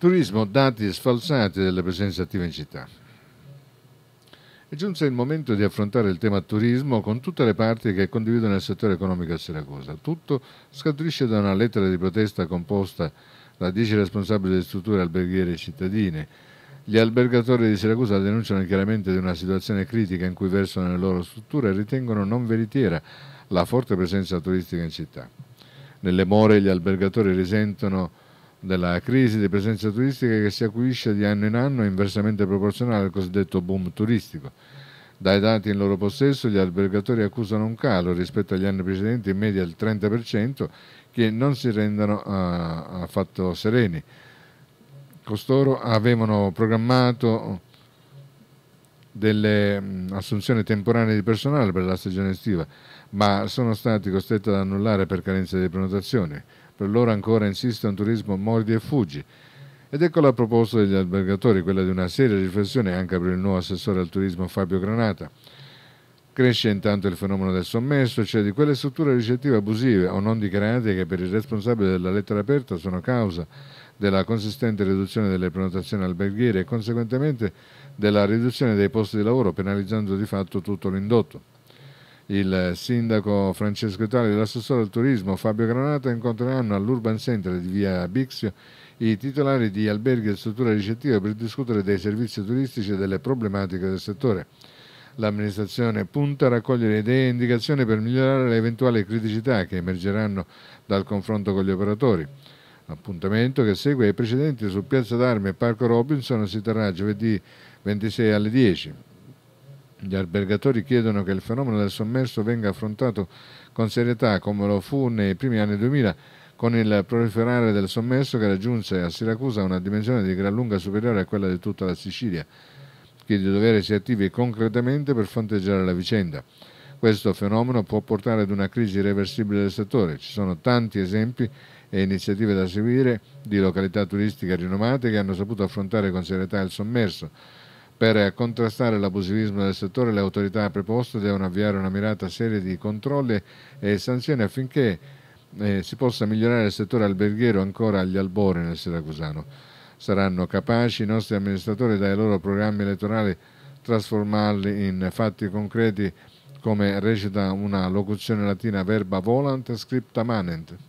Turismo, dati sfalsati delle presenze attive in città. È giunse il momento di affrontare il tema turismo con tutte le parti che condividono il settore economico a Siracusa. Tutto scaturisce da una lettera di protesta composta da 10 responsabili delle strutture alberghiere cittadine. Gli albergatori di Siracusa denunciano chiaramente di una situazione critica in cui versano le loro strutture e ritengono non veritiera la forte presenza turistica in città. Nelle more gli albergatori risentono della crisi di presenza turistica che si acuisce di anno in anno è inversamente proporzionale al cosiddetto boom turistico. Dai dati in loro possesso gli albergatori accusano un calo rispetto agli anni precedenti in media del 30% che non si rendono uh, affatto sereni. Costoro avevano programmato delle mm, assunzioni temporanee di personale per la stagione estiva, ma sono stati costretti ad annullare per carenza di prenotazioni. Per loro ancora insiste un turismo mordi e fuggi. Ed ecco la proposta degli albergatori, quella di una seria riflessione anche per il nuovo assessore al turismo Fabio Granata. Cresce intanto il fenomeno del sommesso, cioè di quelle strutture ricettive abusive o non dichiarate che per il responsabile della lettera aperta sono causa della consistente riduzione delle prenotazioni alberghiere e conseguentemente della riduzione dei posti di lavoro, penalizzando di fatto tutto l'indotto. Il sindaco Francesco e l'assessore al turismo Fabio Granata incontreranno all'Urban Center di via Bixio i titolari di alberghi e strutture ricettive per discutere dei servizi turistici e delle problematiche del settore. L'amministrazione punta a raccogliere idee e indicazioni per migliorare le eventuali criticità che emergeranno dal confronto con gli operatori. Appuntamento che segue i precedenti su Piazza d'Arme e Parco Robinson si terrà giovedì 26 alle 10. Gli albergatori chiedono che il fenomeno del sommerso venga affrontato con serietà come lo fu nei primi anni 2000 con il proliferare del sommerso che raggiunse a Siracusa una dimensione di gran lunga superiore a quella di tutta la Sicilia. Chiede di dovere si attivi concretamente per fronteggiare la vicenda. Questo fenomeno può portare ad una crisi irreversibile del settore. Ci sono tanti esempi e iniziative da seguire di località turistiche rinomate che hanno saputo affrontare con serietà il sommerso per contrastare l'abusivismo del settore le autorità preposte devono avviare una mirata serie di controlli e sanzioni affinché eh, si possa migliorare il settore alberghiero ancora agli albori nel Siracusano. Saranno capaci i nostri amministratori dai loro programmi elettorali trasformarli in fatti concreti come recita una locuzione latina verba volant scripta manent.